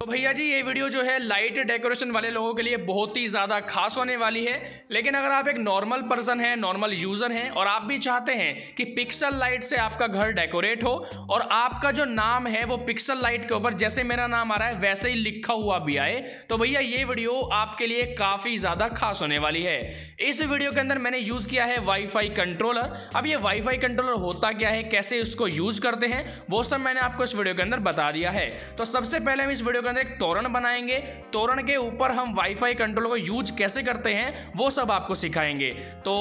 तो भैया जी ये वीडियो जो है लाइट डेकोरेशन वाले लोगों के लिए बहुत ही ज़्यादा खास होने वाली है लेकिन अगर आप एक नॉर्मल पर्सन हैं नॉर्मल यूज़र हैं और आप भी चाहते हैं कि पिक्सल लाइट से आपका घर डेकोरेट हो और आपका जो नाम है वो पिक्सल लाइट के ऊपर जैसे मेरा नाम आ रहा है वैसे ही लिखा हुआ भी आए तो भैया ये वीडियो आपके लिए काफ़ी ज़्यादा खास होने वाली है इस वीडियो के अंदर मैंने यूज़ किया है वाईफाई कंट्रोलर अब ये वाईफाई कंट्रोलर होता क्या है कैसे उसको यूज़ करते हैं वो सब मैंने आपको इस वीडियो के अंदर बता दिया है तो सबसे पहले हम इस वीडियो उसके अंदर एक तोरण बनाएंगे तोरण के ऊपर हम वाईफाई कंट्रोल को यूज कैसे करते हैं वो सब आपको सिखाएंगे तो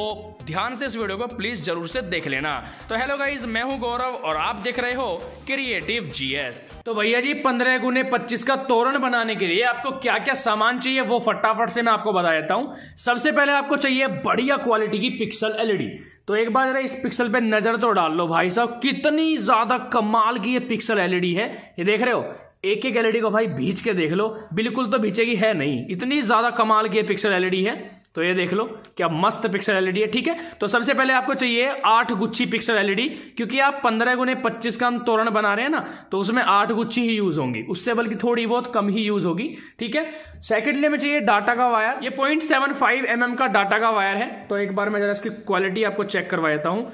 ध्यान से इस वीडियो को प्लीज़ जरूर से देख लेना तो हेलो गाइज मैं हूँ गौरव और आप देख रहे हो क्रिएटिव जीएस तो भैया जी पंद्रह गुने पच्चीस का तोरण बनाने के लिए आपको क्या क्या सामान चाहिए वो फटाफट से मैं आपको बता देता हूँ सबसे पहले आपको चाहिए बढ़िया क्वालिटी की पिक्सल एलईडी e तो एक बार जरा इस पिक्सल पे नजर तो डाल लो भाई साहब कितनी ज्यादा कमाल की ये पिक्सल एलईडी e है ये देख रहे हो एक एक एलईडी e को भाई भींच के देख लो बिल्कुल तो भींचेगी है नहीं इतनी ज़्यादा कमाल की पिक्सल एलईडी e है तो ये देख लो क्या मस्त पिक्सल एलईडी e है ठीक है तो सबसे पहले आपको चाहिए आठ गुच्छी पिक्सल एलईडी क्योंकि आप पंद्रह गुने पच्चीस का हम तोरण बना रहे हैं ना तो उसमें आठ गुच्छी ही यूज होंगी उससे बल्कि थोड़ी बहुत कम ही यूज होगी ठीक है सेकेंडली में चाहिए डाटा का वायर ये point seven five M M का डाटा का वायर है तो एक बार मैं जरा इसकी क्वालिटी आपको चेक करवा देता हूँ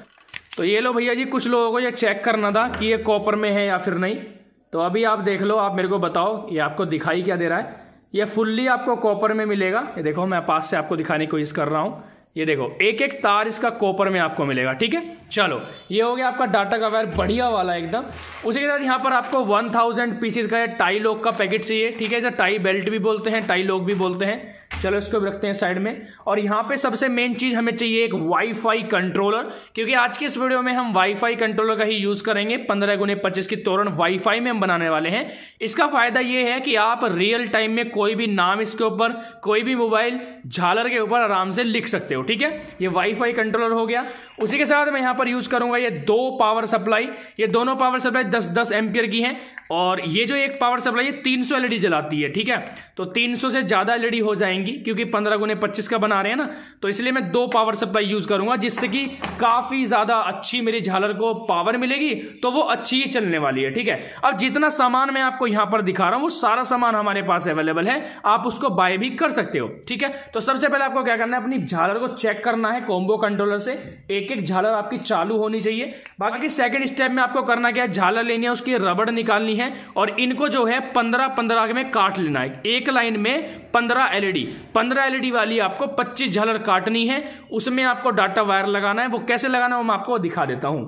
तो ये लो भैया जी कुछ लोगों को ये चेक करना था कि ये कॉपर में है या फिर नहीं तो अभी आप देख लो आप मेरे को बताओ ये आपको दिखाई क्या दे रहा है ये फुल्ली आपको कॉपर में मिलेगा ये देखो मैं पास से आपको दिखाने की कोशिश कर रहा हूँ ये देखो एक एक तार इसका कॉपर में आपको मिलेगा ठीक है चलो ये हो गया आपका डाटा का वायर बढ़िया वाला एकदम उसी के साथ यहाँ पर आपको 1000 पीसीज का टाई लॉक का पैकेट चाहिए ठीक है इसे टाई बेल्ट भी बोलते हैं टाई लॉक भी बोलते हैं चलो इसको भी रखते हैं साइड में और यहाँ पे सबसे मेन चीज़ हमें चाहिए एक वाईफाई कंट्रोलर क्योंकि आज के इस वीडियो में हम वाईफाई कंट्रोलर का ही यूज़ करेंगे पंद्रह गुने पच्चीस की तोरण वाईफाई में हम बनाने वाले हैं इसका फ़ायदा ये है कि आप रियल टाइम में कोई भी नाम इसके ऊपर कोई भी मोबाइल झालर के ऊपर आराम से लिख सकते हो ठीक है ये वाईफाई कंट्रोलर हो गया उसी के साथ मैं यहाँ पर यूज़ करूँगा ये दो पावर सप्लाई ये दोनों पावर सप्लाई दस दस एमपियर की हैं और ये जो एक पावर सप्लाई तीन सौ e जलाती है ठीक है तो तीन से ज़्यादा एल e हो जाएंगे जाएंगी क्योंकि पंद्रह गुने पच्चीस का बना रहे हैं ना तो इसलिए मैं दो पावर सप्लाई यूज करूंगा जिससे कि काफी ज्यादा अच्छी मेरी झालर को पावर मिलेगी तो वो अच्छी ही चलने वाली है ठीक है अब जितना सामान मैं आपको यहां पर दिखा रहा हूं वो सारा सामान हमारे पास अवेलेबल है आप उसको बाय भी कर सकते हो ठीक है तो सबसे पहले आपको क्या करना है अपनी झालर को चेक करना है कॉम्बो कंट्रोलर से एक एक झालर आपकी चालू होनी चाहिए बाकी सेकेंड स्टेप में आपको करना क्या है झालर लेनी है उसकी रबड़ निकालनी है और इनको जो है पंद्रह पंद्रह में काट लेना है एक लाइन में पंद्रह एलईडी पंद्रह एलईडी वाली आपको पच्चीस झालर काटनी है उसमें आपको डाटा वायर लगाना है वो कैसे लगाना है मैं आपको दिखा देता हूँ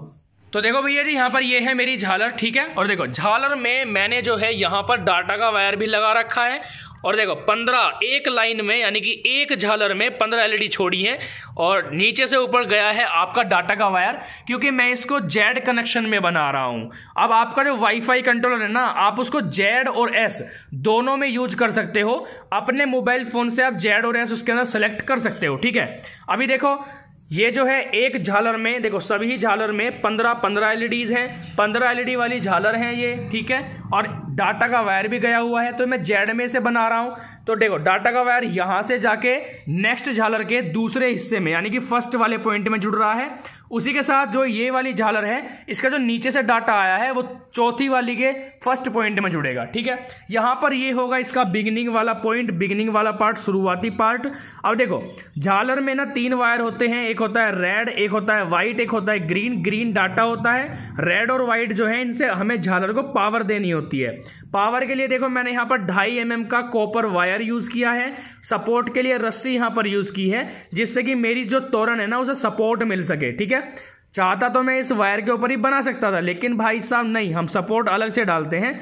तो देखो भैया जी यहाँ पर ये है मेरी झालर ठीक है और देखो झालर में मैंने जो है यहाँ पर डाटा का वायर भी लगा रखा है और देखो पंद्रह एक लाइन में यानी कि एक झालर में पंद्रह एलईडी छोड़ी है और नीचे से ऊपर गया है आपका डाटा का वायर क्योंकि मैं इसको जेड कनेक्शन में बना रहा हूं अब आपका जो वाईफाई कंट्रोलर है ना आप उसको जेड और एस दोनों में यूज कर सकते हो अपने मोबाइल फोन से आप जेड और एस उसके अंदर सेलेक्ट कर सकते हो ठीक है अभी देखो ये जो है एक झालर में देखो सभी झालर में पंद्रह पंद्रह एलईडीज हैं पंद्रह एलईडी वाली झालर हैं ये ठीक है और डाटा का वायर भी गया हुआ है तो मैं जेड में से बना रहा हूँ तो देखो डाटा का वायर यहाँ से जाके नेक्स्ट झालर के दूसरे हिस्से में यानी कि फर्स्ट वाले पॉइंट में जुड़ रहा है उसी के साथ जो ये वाली झालर है इसका जो नीचे से डाटा आया है वो चौथी वाली के फर्स्ट पॉइंट में जुड़ेगा ठीक है यहां पर ये होगा इसका बिगनिंग वाला पॉइंट बिगनिंग वाला पार्ट शुरुआती पार्ट अब देखो झालर में ना तीन वायर होते हैं एक होता है रेड एक होता है व्हाइट एक होता है ग्रीन ग्रीन डाटा होता है रेड और व्हाइट जो है इनसे हमें झालर को पावर देनी होती है पावर के लिए देखो मैंने यहां पर ढाई एम mm का कॉपर वायर यूज किया है सपोर्ट के लिए रस्सी यहां पर यूज की है जिससे कि मेरी जो तोरण है ना उसे सपोर्ट मिल सके ठीक है है चाहता तो मैं इस वायर के ऊपर ही बना सकता था लेकिन भाई साहब नहीं हम सपोर्ट अलग से डालते हैं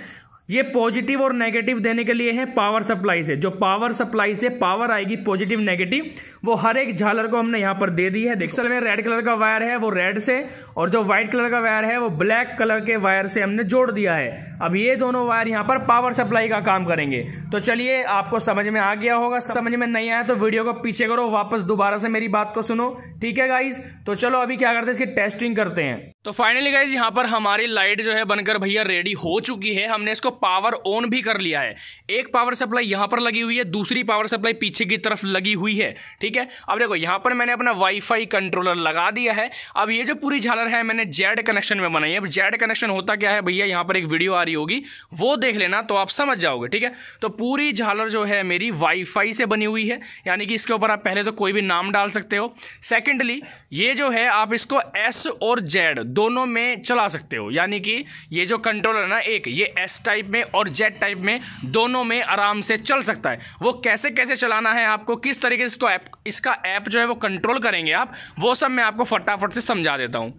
ये पॉजिटिव और नेगेटिव देने के लिए है पावर सप्लाई से जो पावर सप्लाई से पावर आएगी पॉजिटिव नेगेटिव वो हर एक झालर को हमने यहाँ पर दे दी है एक्सल में रेड कलर का वायर है वो रेड से और जो व्हाइट कलर का वायर है वो ब्लैक कलर के वायर से हमने जोड़ दिया है अब ये दोनों वायर यहाँ पर पावर सप्लाई का काम करेंगे तो चलिए आपको समझ में आ गया होगा समझ में नहीं आया तो वीडियो को पीछे करो वापस दोबारा से मेरी बात को सुनो ठीक है गाइज तो चलो अभी क्या करते हैं इसकी टेस्टिंग करते हैं तो फाइनली गाइज यहाँ पर हमारी लाइट जो है बनकर भैया रेडी हो चुकी है हमने इसको पावर ऑन भी कर लिया है एक पावर सप्लाई यहाँ पर लगी हुई है दूसरी पावर सप्लाई पीछे की तरफ लगी हुई है ठीक है ठीक है अब देखो यहाँ पर मैंने अपना वाईफाई कंट्रोलर लगा दिया है अब ये जो पूरी झालर है मैंने जेड कनेक्शन में बनाई है अब जेड कनेक्शन होता क्या है भैया यहाँ पर एक वीडियो आ रही होगी वो देख लेना तो आप समझ जाओगे ठीक है तो पूरी झालर जो है मेरी वाईफाई से बनी हुई है यानी कि इसके ऊपर आप पहले तो कोई भी नाम डाल सकते हो सेकेंडली ये जो है आप इसको एस और जेड दोनों में चला सकते हो यानी कि ये जो कंट्रोलर है ना एक ये एस टाइप में और जेड टाइप में दोनों में आराम से चल सकता है वो कैसे कैसे चलाना है आपको किस तरीके से इसको इसका ऐप जो है वो कंट्रोल करेंगे आप वो सब मैं आपको फटाफट से समझा देता हूँ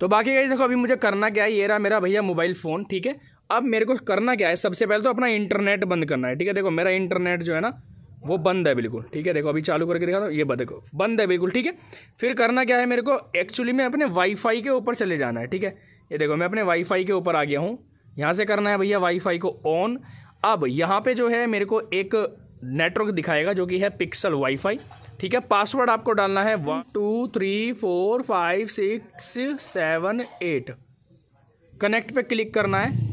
तो बाकी कहीं देखो अभी मुझे करना क्या है ये रहा मेरा भैया मोबाइल फ़ोन ठीक है अब मेरे को करना क्या है सबसे पहले तो अपना इंटरनेट बंद करना है ठीक है देखो मेरा इंटरनेट जो है ना वो बंद है बिल्कुल ठीक है देखो अभी चालू करके दिखा दो ये देखो बंद है बिल्कुल ठीक है फिर करना क्या है मेरे को एक्चुअली में अपने वाईफाई के ऊपर चले जाना है ठीक है ये देखो मैं अपने वाईफाई के ऊपर आ गया हूँ यहाँ से करना है भैया वाईफाई को ऑन अब यहाँ पे जो है मेरे को एक नेटवर्क दिखाएगा जो कि है पिक्सल वाईफाई ठीक है पासवर्ड आपको डालना है one two three four five six seven eight connect पे क्लिक करना है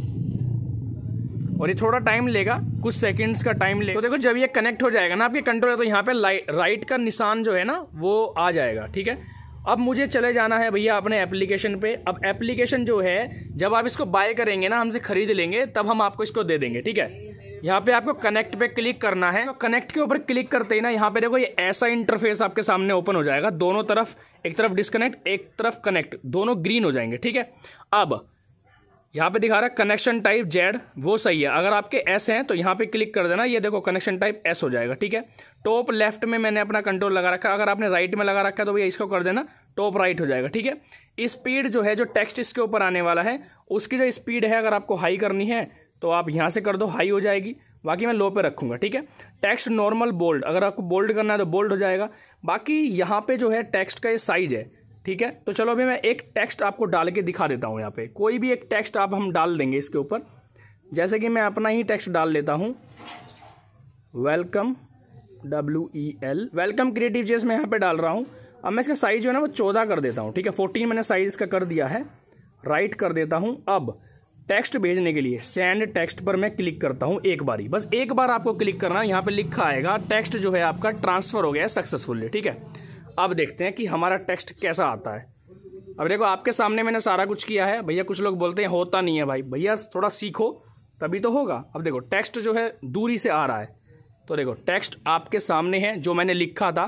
और ये थोड़ा टाइम लेगा कुछ सेकंड्स का टाइम लेगा तो देखो जब ये कनेक्ट हो जाएगा ना आपके कंट्रोल तो यहाँ पे राइट का निशान जो है ना वो आ जाएगा ठीक है अब मुझे चले जाना है भैया अपने एप्लीकेशन पे अब एप्लीकेशन जो है जब आप इसको बाय करेंगे ना हमसे खरीद लेंगे तब हम आपको इसको दे देंगे ठीक है यहाँ पे आपको कनेक्ट पे क्लिक करना है तो कनेक्ट के ऊपर क्लिक करते ही ना यहाँ पे देखो ये ऐसा इंटरफेस आपके सामने ओपन हो जाएगा दोनों तरफ एक तरफ डिस्कनेक्ट एक तरफ कनेक्ट दोनों ग्रीन हो जाएंगे ठीक है अब यहाँ पे दिखा रहा है कनेक्शन टाइप जेड वो सही है अगर आपके एस हैं तो यहाँ पे क्लिक कर देना ये देखो कनेक्शन टाइप एस हो जाएगा ठीक है टॉप लेफ्ट में मैंने अपना कंट्रोल लगा रखा अगर आपने राइट में लगा रखा है तो भैया इसको कर देना टॉप राइट हो जाएगा ठीक है स्पीड जो है जो टेक्स्ट इसके ऊपर आने वाला है उसकी जो स्पीड है अगर आपको हाई करनी है तो आप यहाँ से कर दो हाई हो जाएगी बाकी मैं लो पे रखूंगा ठीक है टेक्स्ट नॉर्मल बोल्ड अगर आपको बोल्ड करना है तो बोल्ड हो जाएगा बाकी यहाँ पे जो है टेक्स्ट का ये साइज है ठीक है तो चलो अभी मैं एक टेक्स्ट आपको डाल के दिखा देता हूँ यहाँ पे कोई भी एक टेक्स्ट आप हम डाल देंगे इसके ऊपर जैसे कि मैं अपना ही टेक्स्ट डाल लेता हूँ welcome W E L welcome creative Jess मैं यहाँ पे डाल रहा हूँ अब मैं इसका साइज जो है ना वो चौदह कर देता हूँ ठीक है फोर्टीन मैंने साइज इसका कर दिया है राइट कर देता हूँ अब टेक्स्ट भेजने के लिए सेंड टेक्स्ट पर मैं क्लिक करता हूँ एक बार ही बस एक बार आपको क्लिक करना यहां पे लिखा आएगा टेक्स्ट जो है आपका ट्रांसफर हो गया है सक्सेसफुल्ली ठीक है अब देखते हैं कि हमारा टेक्स्ट कैसा आता है अब देखो आपके सामने मैंने सारा कुछ किया है भैया कुछ लोग बोलते हैं होता नहीं है भाई भैया थोड़ा सीखो तभी तो होगा अब देखो टेक्स्ट जो है दूरी से आ रहा है तो देखो टेक्स्ट आपके सामने है जो मैंने लिखा था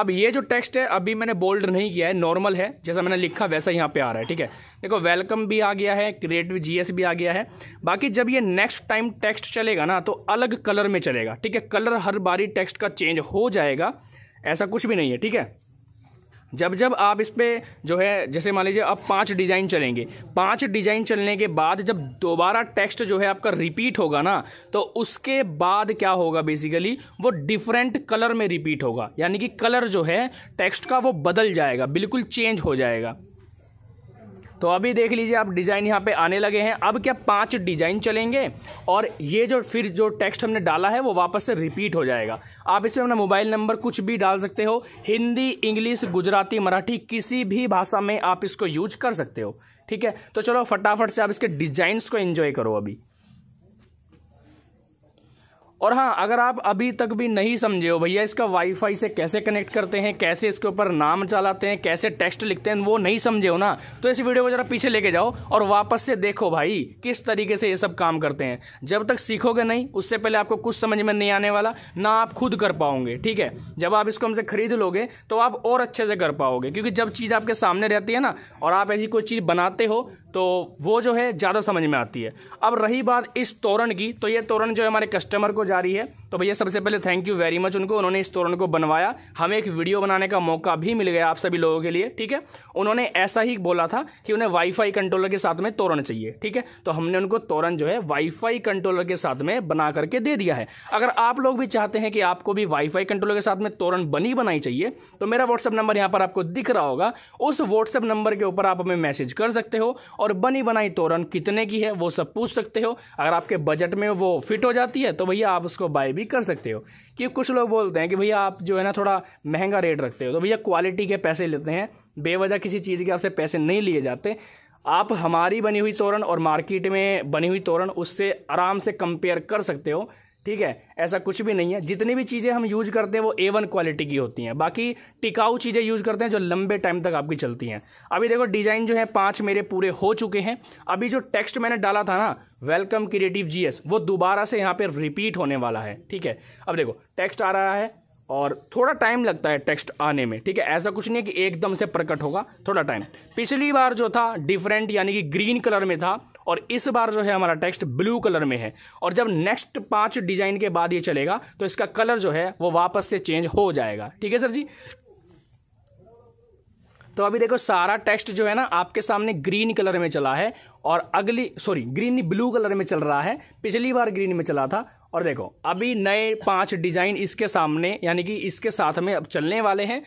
अब ये जो टेक्स्ट है अभी मैंने बोल्ड नहीं किया है नॉर्मल है जैसा मैंने लिखा वैसा यहाँ पे आ रहा है ठीक है देखो वेलकम भी आ गया है क्रिएटिव जीएस भी आ गया है बाकी जब ये नेक्स्ट टाइम टेक्स्ट चलेगा ना तो अलग कलर में चलेगा ठीक है कलर हर बारी टेक्स्ट का चेंज हो जाएगा ऐसा कुछ भी नहीं है ठीक है जब जब आप इस पर जो है जैसे मान लीजिए अब पांच डिज़ाइन चलेंगे पांच डिज़ाइन चलने के बाद जब दोबारा टेक्स्ट जो है आपका रिपीट होगा ना तो उसके बाद क्या होगा बेसिकली वो डिफरेंट कलर में रिपीट होगा यानी कि कलर जो है टेक्स्ट का वो बदल जाएगा बिल्कुल चेंज हो जाएगा तो अभी देख लीजिए आप डिज़ाइन यहाँ पे आने लगे हैं अब क्या पांच डिज़ाइन चलेंगे और ये जो फिर जो टेक्स्ट हमने डाला है वो वापस से रिपीट हो जाएगा आप इसमें अपना मोबाइल नंबर कुछ भी डाल सकते हो हिंदी इंग्लिश गुजराती मराठी किसी भी भाषा में आप इसको यूज कर सकते हो ठीक है तो चलो फटाफट से आप इसके डिज़ाइंस को इन्जॉय करो अभी और हाँ अगर आप अभी तक भी नहीं समझे हो भैया इसका वाईफाई से कैसे कनेक्ट करते हैं कैसे इसके ऊपर नाम चलाते हैं कैसे टेक्स्ट लिखते हैं वो नहीं समझे हो ना तो इस वीडियो को ज़रा पीछे लेके जाओ और वापस से देखो भाई किस तरीके से ये सब काम करते हैं जब तक सीखोगे नहीं उससे पहले आपको कुछ समझ में नहीं आने वाला ना आप खुद कर पाओगे ठीक है जब आप इसको हमसे खरीद लोगे तो आप और अच्छे से कर पाओगे क्योंकि जब चीज़ आपके सामने रहती है ना और आप ऐसी कोई चीज़ बनाते हो तो वो जो है ज़्यादा समझ में आती है अब रही बात इस तोरण की तो ये तोरण जो है हमारे कस्टमर को जा रही है तो भैया सबसे पहले थैंक यू वेरी मच उनको उन्होंने इस तोरण को बनवाया हमें एक वीडियो बनाने का मौका भी मिल गया आप सभी लोगों के लिए ठीक है उन्होंने ऐसा ही बोला था कि उन्हें वाईफाई कंट्रोलर के साथ में तोरण चाहिए ठीक है तो हमने उनको तोरण जो है वाईफाई कंट्रोलर के साथ में बना करके दे दिया है अगर आप लोग भी चाहते हैं कि आपको भी वाईफाई कंट्रोलर के साथ में तोरण बनी बनाई चाहिए तो मेरा व्हाट्सअप नंबर यहाँ पर आपको दिख रहा होगा उस व्हाट्सएप नंबर के ऊपर आप हमें मैसेज कर सकते हो और बनी बनाई तोरण कितने की है वो सब पूछ सकते हो अगर आपके बजट में वो फिट हो जाती है तो भैया आप उसको बाय भी कर सकते हो कि कुछ लोग बोलते हैं कि भैया आप जो है ना थोड़ा महंगा रेट रखते हो तो भैया क्वालिटी के पैसे लेते हैं बेवजह किसी चीज़ के आपसे पैसे नहीं लिए जाते आप हमारी बनी हुई तोरण और मार्केट में बनी हुई तोरण उससे आराम से कंपेयर कर सकते हो ठीक है ऐसा कुछ भी नहीं है जितनी भी चीज़ें हम यूज करते हैं वो ए वन क्वालिटी की होती हैं बाकी टिकाऊ चीज़ें यूज करते हैं जो लंबे टाइम तक आपकी चलती हैं अभी देखो डिज़ाइन जो है पांच मेरे पूरे हो चुके हैं अभी जो टेक्स्ट मैंने डाला था ना वेलकम क्रिएटिव जीएस वो दोबारा से यहाँ पर रिपीट होने वाला है ठीक है अब देखो टेक्स्ट आ रहा है और थोड़ा टाइम लगता है टेक्स्ट आने में ठीक है ऐसा कुछ नहीं है कि एकदम से प्रकट होगा थोड़ा टाइम पिछली बार जो था डिफरेंट यानी कि ग्रीन कलर में था और इस बार जो है हमारा टेक्स्ट ब्लू कलर में है और जब नेक्स्ट पांच डिजाइन के बाद ये चलेगा तो इसका कलर जो है वो वापस से चेंज हो जाएगा ठीक है सर जी तो अभी देखो सारा टेक्स्ट जो है ना आपके सामने ग्रीन कलर में चला है और अगली सॉरी ग्रीन ब्लू कलर में चल रहा है पिछली बार ग्रीन में चला था और देखो अभी नए पांच डिजाइन इसके सामने यानी कि इसके साथ में अब चलने वाले हैं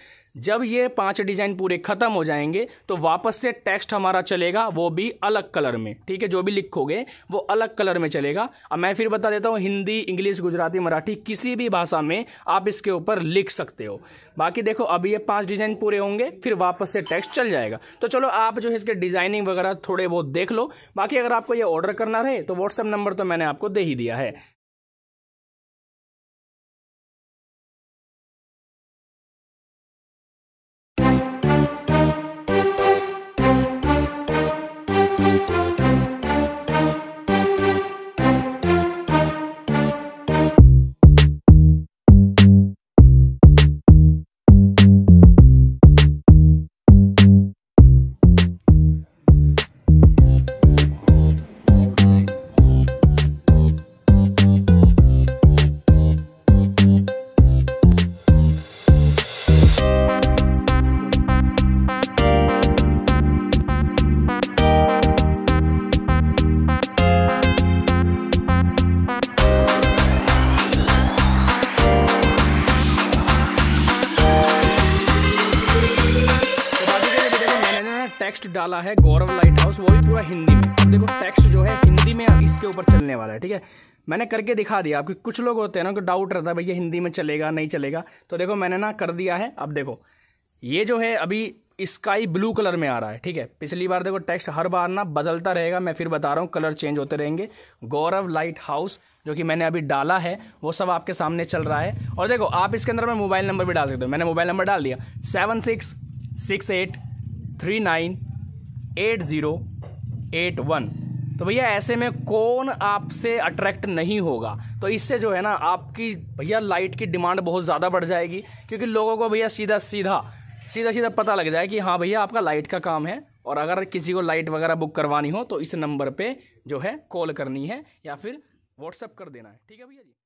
जब ये पांच डिजाइन पूरे खत्म हो जाएंगे तो वापस से टेक्स्ट हमारा चलेगा वो भी अलग कलर में ठीक है जो भी लिखोगे वो अलग कलर में चलेगा अब मैं फिर बता देता हूँ हिंदी इंग्लिश गुजराती मराठी किसी भी भाषा में आप इसके ऊपर लिख सकते हो बाकी देखो अभी ये पांच डिजाइन पूरे होंगे फिर वापस से टेक्स्ट चल जाएगा तो चलो आप जो है इसके डिजाइनिंग वगैरह थोड़े बहुत देख लो बाकी अगर आपको ये ऑर्डर करना रहे तो व्हाट्सएप नंबर तो मैंने आपको दे ही दिया है Bye. डाला है गौरव लाइट हाउस वो भी पूरा हिंदी में अब देखो टेक्स्ट जो है हिंदी में इसके ऊपर चलने वाला है ठीक है मैंने करके दिखा दिया आपके कुछ लोग होते हैं ना कि डाउट रहता है भैया हिंदी में चलेगा नहीं चलेगा तो देखो मैंने ना कर दिया है अब देखो ये जो है अभी स्काई ब्लू कलर में आ रहा है ठीक है पिछली बार देखो टेक्स्ट हर बार ना बदलता रहेगा मैं फिर बता रहा हूँ कलर चेंज होते रहेंगे गौरव लाइट हाउस जो कि मैंने अभी डाला है वो सब आपके सामने चल रहा है और देखो आप इसके अंदर में मोबाइल नंबर भी डाल सकते हो मैंने मोबाइल नंबर डाल दिया seven six six eight three nine eight zero eight one तो भैया ऐसे में कौन आपसे अट्रैक्ट नहीं होगा तो इससे जो है ना आपकी भैया लाइट की डिमांड बहुत ज़्यादा बढ़ जाएगी क्योंकि लोगों को भैया सीधा सीधा सीधा सीधा पता लग जाए कि हाँ भैया आपका लाइट का काम है और अगर किसी को लाइट वगैरह बुक करवानी हो तो इस नंबर पे जो है कॉल करनी है या फिर व्हाट्सअप कर देना है ठीक है भैया जी